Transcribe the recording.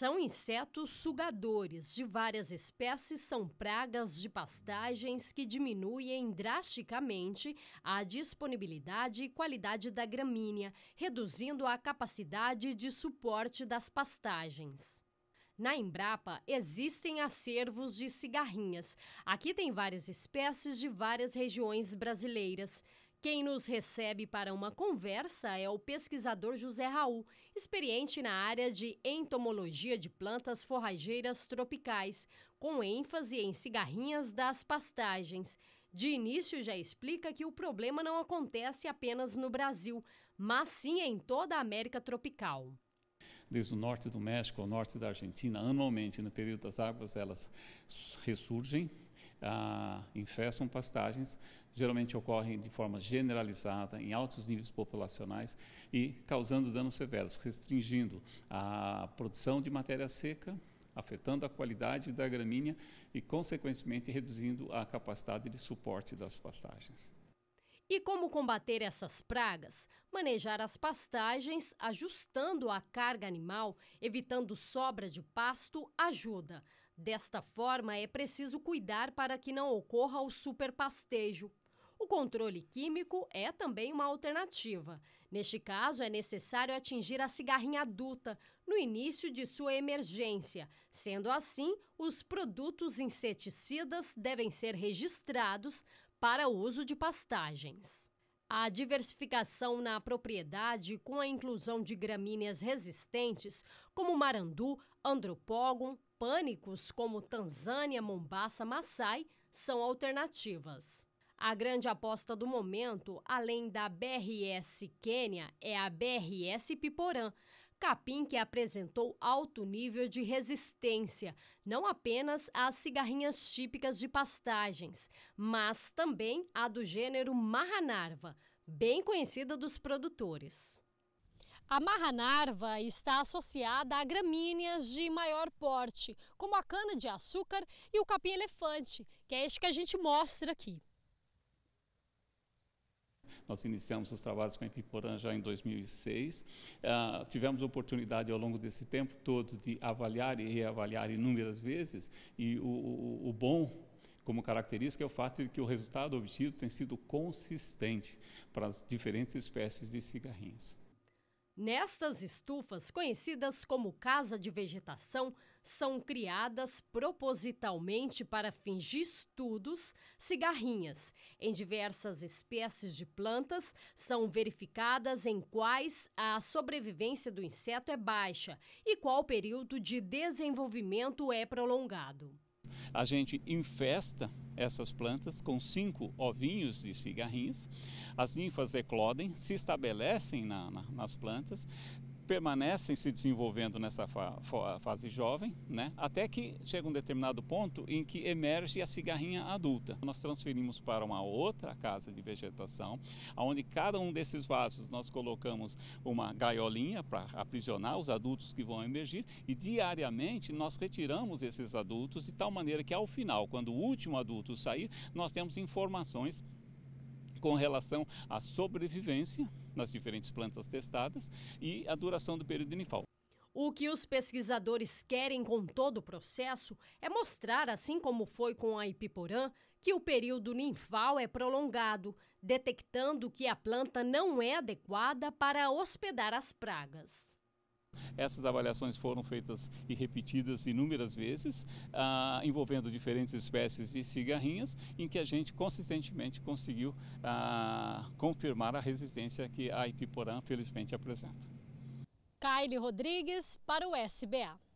São insetos sugadores de várias espécies, são pragas de pastagens que diminuem drasticamente a disponibilidade e qualidade da gramínea, reduzindo a capacidade de suporte das pastagens. Na Embrapa existem acervos de cigarrinhas. Aqui tem várias espécies de várias regiões brasileiras. Quem nos recebe para uma conversa é o pesquisador José Raul, experiente na área de entomologia de plantas forrageiras tropicais, com ênfase em cigarrinhas das pastagens. De início, já explica que o problema não acontece apenas no Brasil, mas sim em toda a América tropical. Desde o norte do México ao norte da Argentina, anualmente, no período das árvores, elas ressurgem ah, infestam pastagens, geralmente ocorrem de forma generalizada, em altos níveis populacionais e causando danos severos, restringindo a produção de matéria seca, afetando a qualidade da gramínea e, consequentemente, reduzindo a capacidade de suporte das pastagens. E como combater essas pragas? Manejar as pastagens, ajustando a carga animal, evitando sobra de pasto, ajuda. Desta forma, é preciso cuidar para que não ocorra o superpastejo. O controle químico é também uma alternativa. Neste caso, é necessário atingir a cigarrinha adulta no início de sua emergência. Sendo assim, os produtos inseticidas devem ser registrados para o uso de pastagens. A diversificação na propriedade com a inclusão de gramíneas resistentes, como marandu, andropógon, Pânicos como Tanzânia, Mombasa, Massai são alternativas. A grande aposta do momento, além da BRS Quênia, é a BRS Piporã, capim que apresentou alto nível de resistência, não apenas às cigarrinhas típicas de pastagens, mas também à do gênero Marranarva, bem conhecida dos produtores. A marranarva está associada a gramíneas de maior porte, como a cana-de-açúcar e o capim-elefante, que é este que a gente mostra aqui. Nós iniciamos os trabalhos com a Epiporã já em 2006. Uh, ah, tivemos oportunidade ao longo desse tempo todo de avaliar e reavaliar inúmeras vezes, e o, o, o bom como característica é o fato de que o resultado obtido tem sido consistente para as diferentes espécies de cigarrinhos. Nestas estufas, conhecidas como casa de vegetação, são criadas propositalmente para fins de estudos cigarrinhas. Em diversas espécies de plantas, são verificadas em quais a sobrevivência do inseto é baixa e qual período de desenvolvimento é prolongado. A gente infesta essas plantas com cinco ovinhos de cigarrinhas. As ninfas eclodem, se estabelecem na, na, nas plantas, permanecem se desenvolvendo nessa fa fase jovem, né? até que chega um determinado ponto em que emerge a cigarrinha adulta. Nós transferimos para uma outra casa de vegetação, onde cada um desses vasos nós colocamos uma gaiolinha para aprisionar os adultos que vão emergir e diariamente nós retiramos esses adultos de tal maneira que ao final, quando o último adulto sair, nós temos informações com relação à sobrevivência nas diferentes plantas testadas e a duração do período inifal. O que os pesquisadores querem com todo o processo é mostrar, assim como foi com a ipiporã, que o período ninfal é prolongado, detectando que a planta não é adequada para hospedar as pragas. Essas avaliações foram feitas e repetidas inúmeras vezes, ah, envolvendo diferentes espécies de cigarrinhas, em que a gente consistentemente conseguiu ah, confirmar a resistência que a ipiporã felizmente apresenta. Kylie Rodrigues para o SBA.